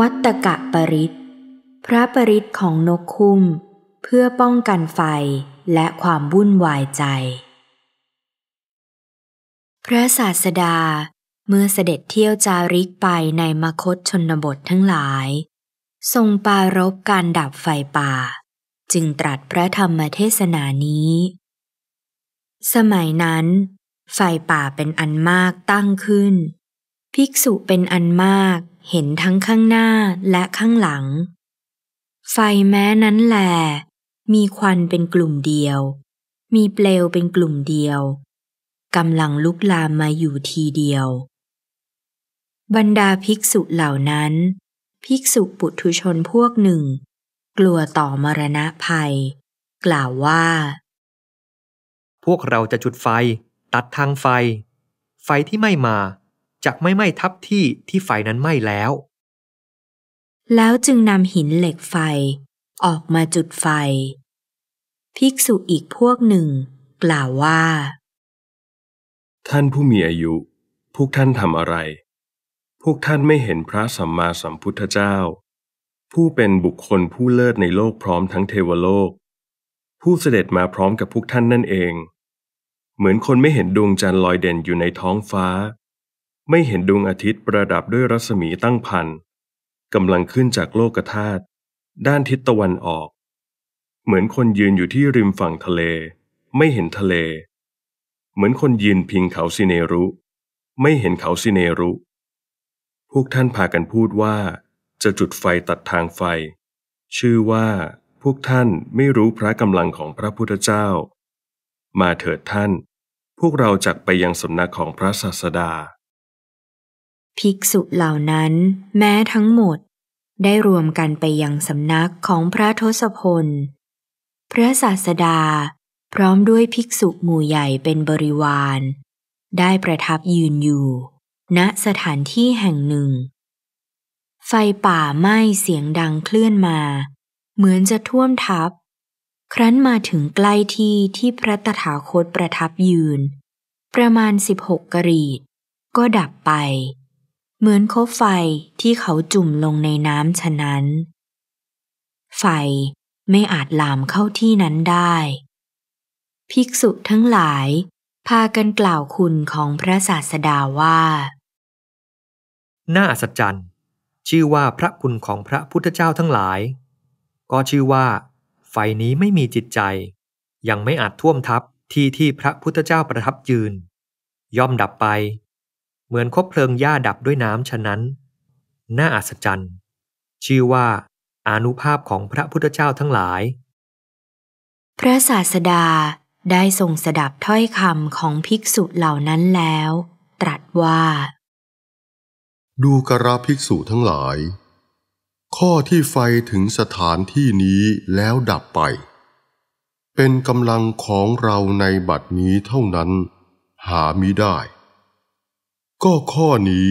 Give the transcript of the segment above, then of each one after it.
วัตตกะปริตพระปริตของนกคุ้ม เพื่อป้องกันไฟและความวุ่นวายใจ พระศาสดาเมื่อเสด็จเที่ยวจาริกไปในมคตชนบททั้งหลาย ทรงปารบการดับไฟป่า จึงตรัสพระธรรมเทศนานี้ สมัยนั้น ไฟป่าเป็นอันมากตั้งขึ้น ภิกษุเป็นอันมากเห็นทั้งข้างหน้าและข้างหลัง ไฟแม้นั้นแหลมีควันเป็นกลุ่มเดียว มีเปลวเป็นกลุ่มเดียวกำลังลุกลามมาอยู่ทีเดียว บรรดาภิกษุเหล่านั้น ภิกษุปุถุชนพวกหนึ่ง กลัวต่อมรณะภัย กล่าวว่า พวกเราจะจุดไฟตัดทางไฟ ไฟที่ไม่มาจากไม่ไหม้ทับที่ที่ไฟนั้นไหม้แล้ว แล้วจึงนำหินเหล็กไฟ ออกมาจุดไฟ ภิกษุอีกพวกหนึ่ง กล่าวว่า ท่านผู้มีอายุ พวกท่านทำอะไร พวกท่านไม่เห็นพระสัมมาสัมพุทธเจ้า ผู้เป็นบุคคลผู้เลิศในโลกพร้อมทั้งเทวโลก ผู้เสด็จมาพร้อมกับพวกท่านนั่นเอง เหมือนคนไม่เห็นดวงจันทร์ลอยเด่นอยู่ในท้องฟ้าไม่เห็นดวงอาทิตย์ประดับด้วยรัศมีตั้งพัน กำลังขึ้นจากโลกธาตุด้านทิศตะวันออก เหมือนคนยืนอยู่ที่ริมฝั่งทะเล ไม่เห็นทะเล เหมือนคนยืนพิงเขาซิเนรุไม่เห็นเขาซิเนรุ พวกท่านพากันพูดว่า จะจุดไฟตัดทางไฟ ชื่อว่า พวกท่านไม่รู้พระกำลังของพระพุทธเจ้า มาเถิดท่าน พวกเราจักไปยังสำนักของพระศาสดาภิกษุเหล่านั้น แม้ทั้งหมดได้รวมกันไปยังสำนักของพระทศพล พระศาสดาพร้อมด้วยภิกษุหมู่ใหญ่เป็นบริวาร ได้ประทับยืนอยู่ ณสถานที่แห่งหนึ่ง ไฟป่าไหม้เสียงดังเคลื่อนมา เหมือนจะท่วมทับครั้นมาถึงใกล้ที่ที่พระตถาคตประทับยืน ประมาณสิบหกกรีดก็ดับไปเหมือนคบไฟที่เขาจุ่มลงในน้ำฉะนั้น ไฟไม่อาจลามเข้าที่นั้นได้ ภิกษุทั้งหลาย พากันกล่าวคุณของพระศาสดาว่า น่าอัศจรรย์ ชื่อว่าพระคุณของพระพุทธเจ้าทั้งหลาย ก็ชื่อว่า ไฟนี้ไม่มีจิตใจ ยังไม่อาจท่วมทับที่ที่พระพุทธเจ้าประทับยืน ย่อมดับไปเหมือนคบเพลิงหญ้าดับด้วยน้ำฉะนั้น น่าอัศจรรย์ชื่อว่าอานุภาพของพระพุทธเจ้าทั้งหลาย พระศาสดาได้ทรงสดับถ้อยคำของภิกษุเหล่านั้นแล้ว ตรัสว่า ดูกระภิกษุทั้งหลาย ข้อที่ไฟถึงสถานที่นี้แล้วดับไป เป็นกำลังของเราในบัดนี้เท่านั้น หามิได้ก็ข้อนี้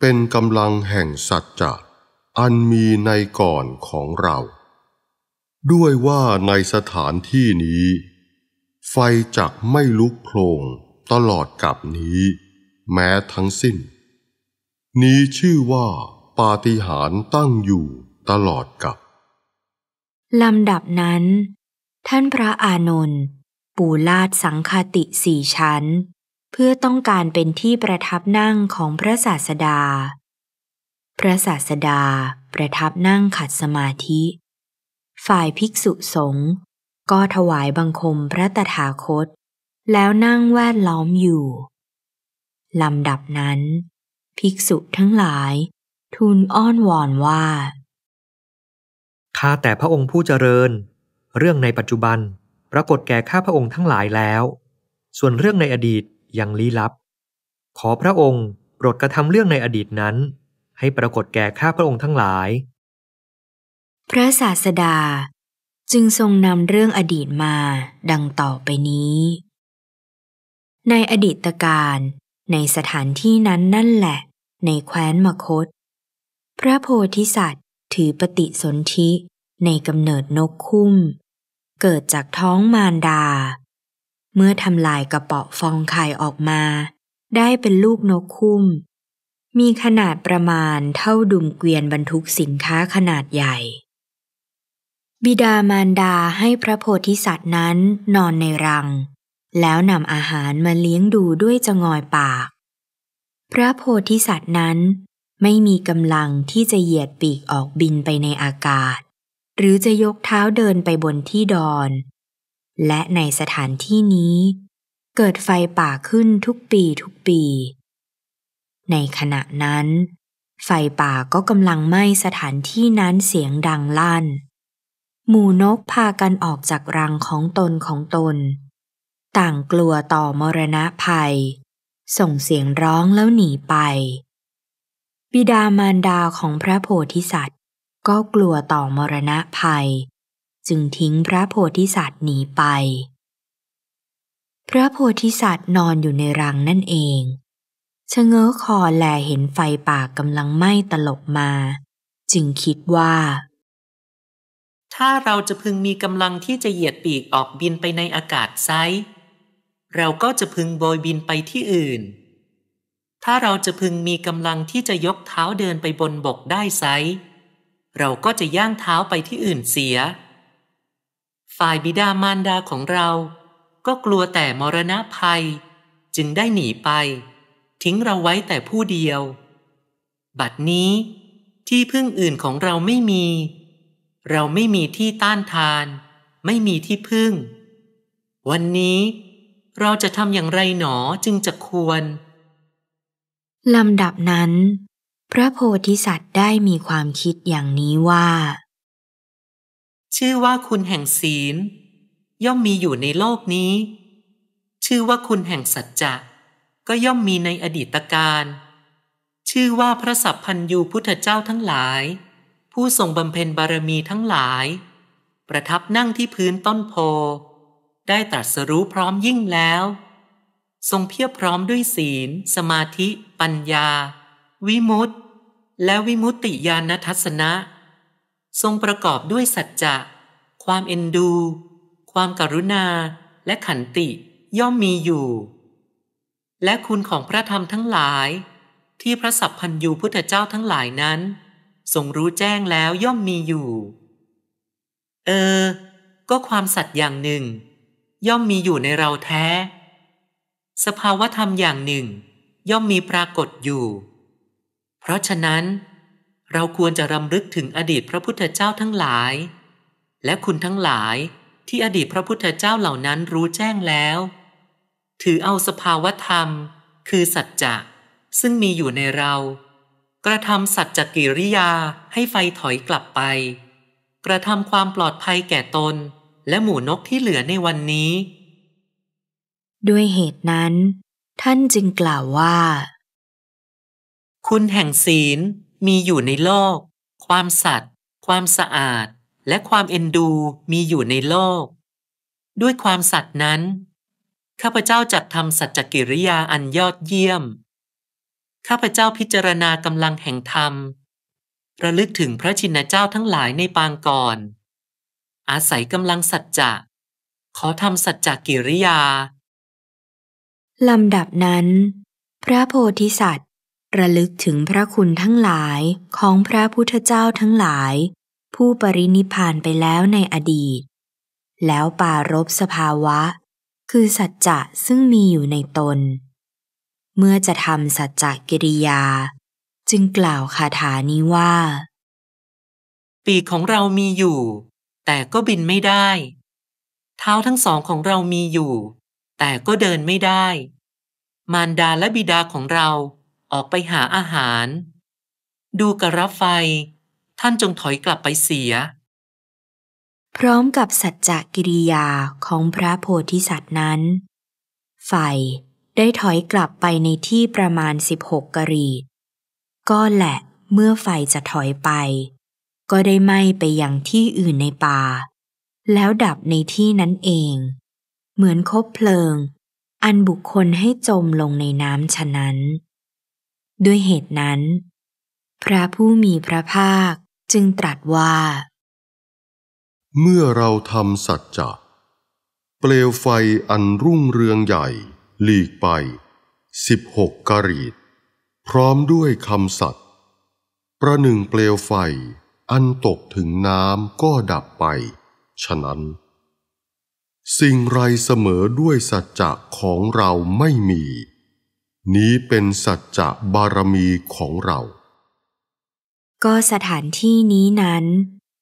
เป็นกำลังแห่งสัจจะอันมีในก่อนของเรา ด้วยว่าในสถานที่นี้ ไฟจักไม่ลุกโคลงตลอดกับนี้ แม้ทั้งสิ้น นี้ชื่อว่าปาฏิหาริย์ตั้งอยู่ตลอดกับ ลำดับนั้น ท่านพระอานนท์ปูลาดสังคติสี่ชั้นเพื่อต้องการเป็นที่ประทับนั่งของพระศาสดา พระศาสดาประทับนั่งขัดสมาธิ ฝ่ายภิกษุสงฆ์ก็ถวายบังคมพระตถาคต แล้วนั่งแวดล้อมอยู่ลำดับนั้นภิกษุทั้งหลาย ทูลอ้อนวอนว่า ข้าแต่พระองค์ผู้เจริญ เรื่องในปัจจุบันปรากฏแก่ข้าพระองค์ทั้งหลายแล้ว ส่วนเรื่องในอดีตยังลี้ลับ ขอพระองค์โปรดกระทำเรื่องในอดีตนั้น ให้ปรากฏแก่ข้าพระองค์ทั้งหลาย พระศาสดาจึงทรงนำเรื่องอดีตมาดังต่อไปนี้ ในอดีตการในสถานที่นั้นนั่นแหละ ในแคว้นมคต พระโพธิสัตว์ถือปฏิสนธิในกำเนิดนกคุ้ม เกิดจากท้องมารดาเมื่อทำลายกระเปาะฟองไข่ออกมา ได้เป็นลูกนกคุ้ม มีขนาดประมาณเท่าดุมเกวียนบรรทุกสินค้าขนาดใหญ่ บิดามารดาให้พระโพธิสัตว์นั้นนอนในรัง แล้วนำอาหารมาเลี้ยงดูด้วยจงอยปาก พระโพธิสัตว์นั้น ไม่มีกำลังที่จะเหยียดปีกออกบินไปในอากาศ หรือจะยกเท้าเดินไปบนที่ดอนและในสถานที่นี้ เกิดไฟป่าขึ้นทุกปีทุกปี ในขณะนั้นไฟป่าก็กำลังไหม้สถานที่นั้นเสียงดังลั่น หมู่นกพากันออกจากรังของตนของตน ต่างกลัวต่อมรณะภัย ส่งเสียงร้องแล้วหนีไป บิดามารดาของพระโพธิสัตว์ ก็กลัวต่อมรณะภัยจึงทิ้งพระโพธิสัตว์หนีไป พระโพธิสัตว์นอนอยู่ในรังนั่นเอง ชะเง้อคอแลเห็นไฟป่ากกำลังไหม้ตลบมา จึงคิดว่า ถ้าเราจะพึงมีกำลังที่จะเหยียดปีกออกบินไปในอากาศไซเราก็จะพึงโบยบินไปที่อื่น ถ้าเราจะพึงมีกำลังที่จะยกเท้าเดินไปบนบกได้ไซเราก็จะย่างเท้าไปที่อื่นเสียฝ่ายบิดามารดาของเราก็กลัวแต่มรณะภัยจึงได้หนีไป ทิ้งเราไว้แต่ผู้เดียว บัดนี้ที่พึ่งอื่นของเราไม่มี เราไม่มีที่ต้านทาน ไม่มีที่พึ่ง วันนี้เราจะทำอย่างไรหนอจึงจะควรลำดับนั้น พระโพธิสัตว์ได้มีความคิดอย่างนี้ว่าชื่อว่าคุณแห่งศีล ย่อมมีอยู่ในโลกนี้ ชื่อว่าคุณแห่งสัจจะก็ย่อมมีในอดีตการ ชื่อว่าพระสัพพัญยูพุทธเจ้าทั้งหลาย ผู้ทรงบำเพ็ญบารมีทั้งหลาย ประทับนั่งที่พื้นต้นโพได้ตรัสรู้พร้อมยิ่งแล้ว ทรงเพียบพร้อมด้วยศีล สมาธิปัญญา วิมุตติ และวิมุตติญาณทัศนะทรงประกอบด้วยสัจจะ ความเอ็นดู ความการุณาและขันติ ย่อมมีอยู่ และคุณของพระธรรมทั้งหลาย ที่พระสัพพัญยูพุทธเจ้าทั้งหลายนั้นทรงรู้แจ้งแล้วย่อมมีอยู่ เออ ก็ความสัตย์อย่างหนึ่ง ย่อมมีอยู่ในเราแท้ สภาวธรรมอย่างหนึ่ง ย่อมมีปรากฏอยู่ เพราะฉะนั้นเราควรจะรำลึกถึงอดีตพระพุทธเจ้าทั้งหลาย และคุณทั้งหลายที่อดีตพระพุทธเจ้าเหล่านั้นรู้แจ้งแล้ว ถือเอาสภาวธรรมคือสัจจะซึ่งมีอยู่ในเรา กระทำสัจจกิริยาให้ไฟถอยกลับไป กระทำความปลอดภัยแก่ตนและหมู่นกที่เหลือในวันนี้ ด้วยเหตุนั้น ท่านจึงกล่าวว่า คุณแห่งศีลมีอยู่ในโลก ความสัตย์ ความสะอาด และความเอ็นดูมีอยู่ในโลก ด้วยความสัตย์นั้น ข้าพเจ้าจัดทำสัจจกิริยาอันยอดเยี่ยม ข้าพเจ้าพิจารณากำลังแห่งธรรม ระลึกถึงพระชินเจ้าทั้งหลายในปางก่อน อาศัยกำลังสัจจะ ขอทำสัจจกิริยา ลำดับนั้น พระโพธิสัตว์ระลึกถึงพระคุณทั้งหลายของพระพุทธเจ้าทั้งหลาย ผู้ปรินิพานไปแล้วในอดีต แล้วปารบสภาวะ คือสัจจะซึ่งมีอยู่ในตน เมื่อจะทำสัจจะกิริยา จึงกล่าวคาถานี้ว่า ปีกของเรามีอยู่ แต่ก็บินไม่ได้ เท้าทั้งสองของเรามีอยู่ แต่ก็เดินไม่ได้ มารดาและบิดาของเราออกไปหาอาหาร ดูกระรไฟท่านจงถอยกลับไปเสีย พร้อมกับสัจจกิริยาของพระโพธิสัตว์นั้น ไฟได้ถอยกลับไปในที่ประมาณ 16กรีดก็แหละเมื่อไฟจะถอยไป ก็ได้ไหม้ไปอย่างที่อื่นในป่า แล้วดับในที่นั้นเอง เหมือนคบเพลิง อันบุคคลให้จมลงในน้ำฉะนั้นด้วยเหตุนั้น พระผู้มีพระภาคจึงตรัสว่า เมื่อเราทำสัจจะเปลวไฟอันรุ่งเรืองใหญ่หลีกไปสิบหกกรีดพร้อมด้วยคำสัตว์ประหนึ่งเปลวไฟ อันตกถึงน้ำก็ดับไป ฉะนั้น สิ่งไรเสมอด้วยสัจจะของเราไม่มีนี้เป็นสัจจะบารมีของเรา ก็สถานที่นี้นั้น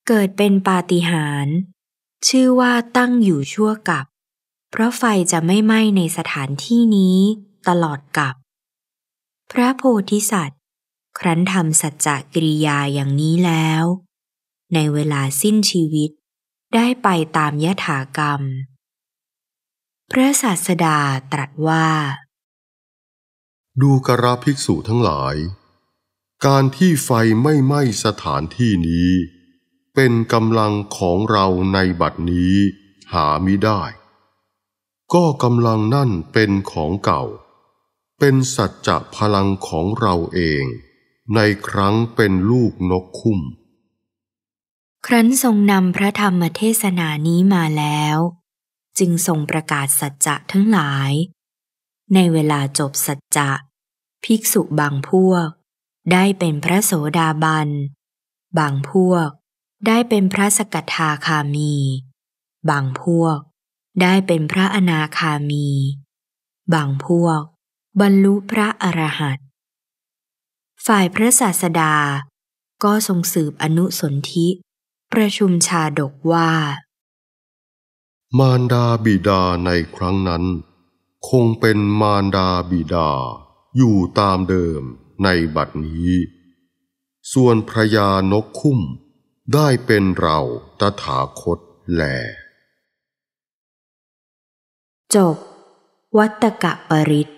เกิดเป็นปาฏิหาริย์ชื่อว่าตั้งอยู่ชั่วกับ เพราะไฟจะไม่ไหม้ในสถานที่นี้ตลอดกับ พระโพธิสัตว์ ครั้นทำสัจจะกิริยาอย่างนี้แล้ว ในเวลาสิ้นชีวิตได้ไปตามยถากรรม พระศาสดาตรัสว่าดูกระภิกษุทั้งหลาย การที่ไฟไม่ไหม้สถานที่นี้ เป็นกำลังของเราในบัดนี้หามิได้ ก็กำลังนั่นเป็นของเก่า เป็นสัจจะพลังของเราเอง ในครั้งเป็นลูกนกคุ้ม ครั้นทรงนำพระธรรมเทศนานี้มาแล้ว จึงทรงประกาศสัจจะทั้งหลายในเวลาจบสัจจะภิกษุบางพวก ได้เป็นพระโสดาบัน บางพวกได้เป็นพระสกทาคามี บางพวกได้เป็นพระอนาคามี บางพวก บรรลุพระอรหันต์ฝ่ายพระศาสดาก็ทรงสืบอนุสนธิประชุมชาดกว่า มารดาบิดาในครั้งนั้นคงเป็นมารดาบิดา อยู่ตามเดิมในบัดนี้ ส่วนพระยานกคุ้ม ได้เป็นเราตถาคตแลจบวัตกะปริศ